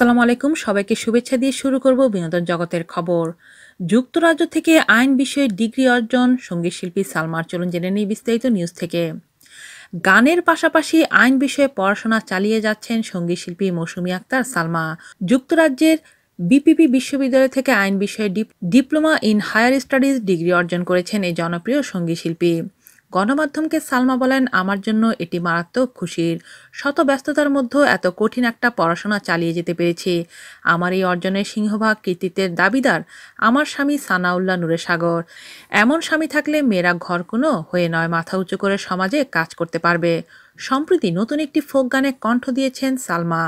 আসসালামু আলাইকুম সবাইকে শুভেচ্ছা দিয়ে শুরু করব বিনোদন জগতের খবর যুক্তরাজ্য থেকে আইন বিষয়ে ডিগ্রি অর্জন সঙ্গীত শিল্পী সালমার চলুন জেনে নিই বিস্তারিত নিউজ থেকে গানের পাশাপাশি আইন বিষয়ে পড়াশোনা চালিয়ে যাচ্ছেন সঙ্গীত শিল্পী মৌসুমী আক্তার সালমা যুক্তরাজ্যের বিপিপি বিশ্ববিদ্যালয় থেকে আইন বিষয়ে diploma in higher studies degree অর্জন করেছেন এই জনপ্রিয় সঙ্গীত শিল্পী গণমাধ্যমকে সালমা বলেন আমার জন্য এটি মারাত্মক খুশির শত ব্যস্ততার মধ্যেও এত কঠিন একটা পড়াশোনা চালিয়ে যেতে পেরেছি আমার এই অর্জনের সিংহভাগ কৃতিত্বের দাবিদার আমার স্বামী সানাউল্লাহ নূরে সাগর এমন স্বামী থাকলে মেয়েরা ঘর কোনো হয়ে নয় মাথা উঁচু করে সমাজে কাজ করতে পারবে সম্প্রতি নতুন একটি ফোক গানে কণ্ঠ দিয়েছেন সালমা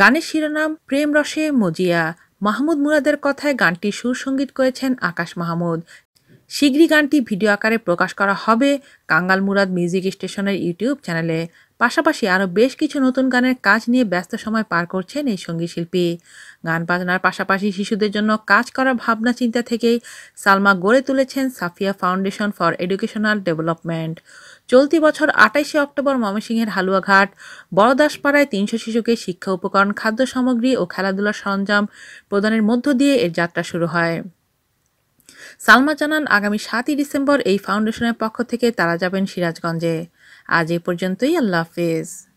গানের শিরোনাম প্রেম রসে মজিয়া মাহমুদ মুরাদের কথায় গানটি সুসঙ্গীত করেছেন আকাশ মাহমুদ শীঘ্রই গানটি ভিডিও আকারে প্রকাশ করা হবে কাঙ্গাল মুরাদ মিউজিক স্টেশনের ইউটিউব চ্যানেলে পাশাপাশি আরও বেশ কিছু নতুন গানের কাজ নিয়ে ব্যস্ত সময় পার করছেন এই সঙ্গীত শিল্পী গান বাজনার পাশাপাশি শিশুদের জন্য কাজ করার ভাবনা চিন্তা থেকেই সালমা গড়ে তুলেছেন Safia foundation for educational development চলতি বছর আটাইশে অক্টোবর ময়মনসিংহের হালুয়াঘাট বড়দাসপাড়ায় তিনশো শিশুকে শিক্ষা উপকরণ খাদ্য সামগ্রী ও খেলাধুলার সরঞ্জাম প্রদানের মধ্য দিয়ে এর যাত্রা শুরু হয় সালমা জানান আগামী সাতই ডিসেম্বর এই ফাউন্ডেশনের পক্ষ থেকে তারা যাবেন সিরাজগঞ্জে আজ এ পর্যন্তই আল্লাহ হাফেজ